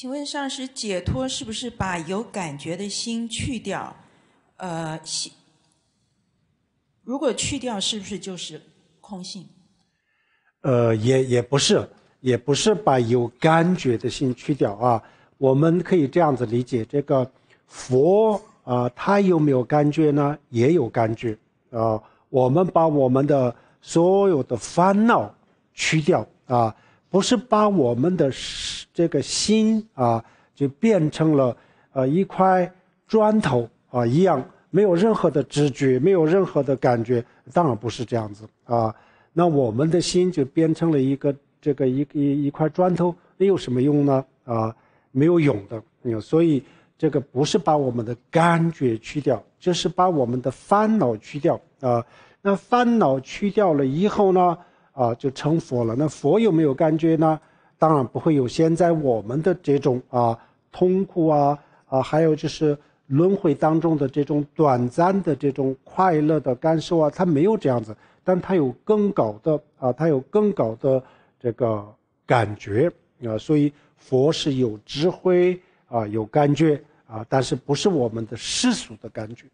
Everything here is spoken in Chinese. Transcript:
请问上师，解脱是不是把有感觉的心去掉？呃，如果去掉，是不是就是空性？呃，也也不是，也不是把有感觉的心去掉啊。我们可以这样子理解：这个佛啊，他有没有感觉呢？也有感觉啊。我们把我们的所有的烦恼去掉啊，不是把我们的。这个心啊，就变成了呃一块砖头啊一样，没有任何的知觉，没有任何的感觉。当然不是这样子啊。那我们的心就变成了一个这个一一一块砖头，那有什么用呢？啊，没有用的。所以这个不是把我们的感觉去掉，就是把我们的烦恼去掉啊。那烦恼去掉了以后呢，啊，就成佛了。那佛有没有感觉呢？当然不会有现在我们的这种啊痛苦啊啊，还有就是轮回当中的这种短暂的这种快乐的感受啊，它没有这样子，但它有更高的啊，它有更高的这个感觉啊，所以佛是有智慧啊，有感觉啊，但是不是我们的世俗的感觉。